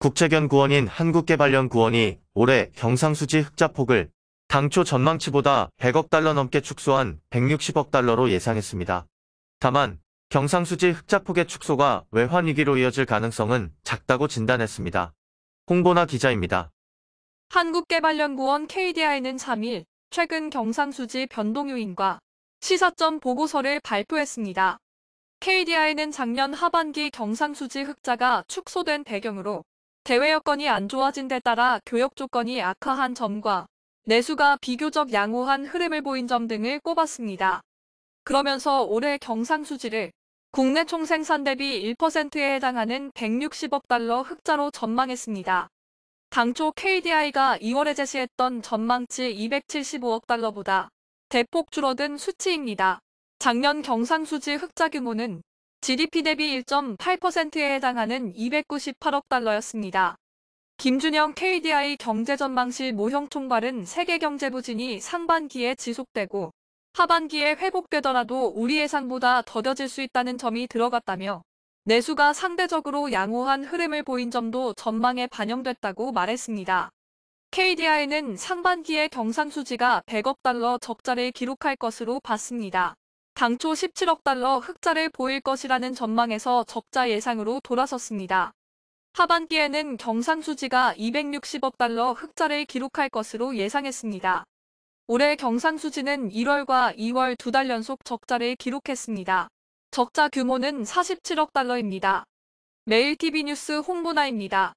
국채견 구원인 한국개발연 구원이 올해 경상수지 흑자폭을 당초 전망치보다 100억 달러 넘게 축소한 160억 달러로 예상했습니다. 다만 경상수지 흑자폭의 축소가 외환위기로 이어질 가능성은 작다고 진단했습니다. 홍보나 기자입니다. 한국개발연구원 KDI는 3일 최근 경상수지 변동 요인과 시사점 보고서를 발표했습니다. KDI는 작년 하반기 경상수지 흑자가 축소된 배경으로 대외 여건이 안 좋아진 데 따라 교역 조건이 악화한 점과 내수가 비교적 양호한 흐름을 보인 점 등을 꼽았습니다. 그러면서 올해 경상수지를 국내 총생산 대비 1%에 해당하는 160억 달러 흑자로 전망했습니다. 당초 KDI가 2월에 제시했던 전망치 275억 달러보다 대폭 줄어든 수치입니다. 작년 경상수지 흑자 규모는 GDP 대비 1.8%에 해당하는 298억 달러였습니다. 김준영 KDI 경제전망실 모형 총괄은 세계 경제 부진이 상반기에 지속되고 하반기에 회복되더라도 우리 예상보다 더뎌질 수 있다는 점이 들어갔다며 내수가 상대적으로 양호한 흐름을 보인 점도 전망에 반영됐다고 말했습니다. KDI는 상반기에 경상수지가 100억 달러 적자를 기록할 것으로 봤습니다. 당초 17억 달러 흑자를 보일 것이라는 전망에서 적자 예상으로 돌아섰습니다. 하반기에는 경상수지가 260억 달러 흑자를 기록할 것으로 예상했습니다. 올해 경상수지는 1월과 2월 두 달 연속 적자를 기록했습니다. 적자 규모는 47억 달러입니다. 매일TV 뉴스 홍보나입니다.